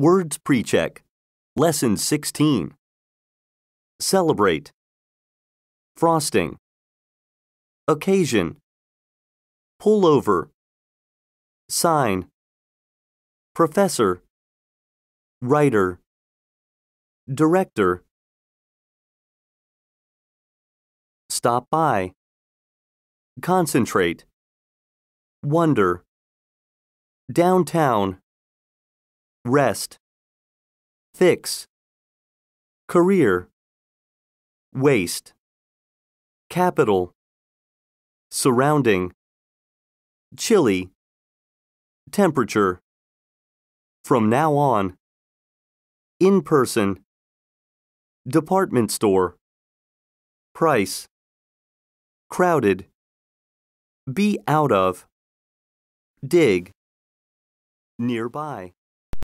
Words Pre-Check, Lesson 16. Celebrate. Frosting. Occasion. Pull over. Sign. Professor. Writer. Director. Stop by. Concentrate. Wonder. Downtown rest, fix, career, waste, capital, surrounding, chilly, temperature, from now on, in person, department store, price, crowded, be out of, dig, nearby.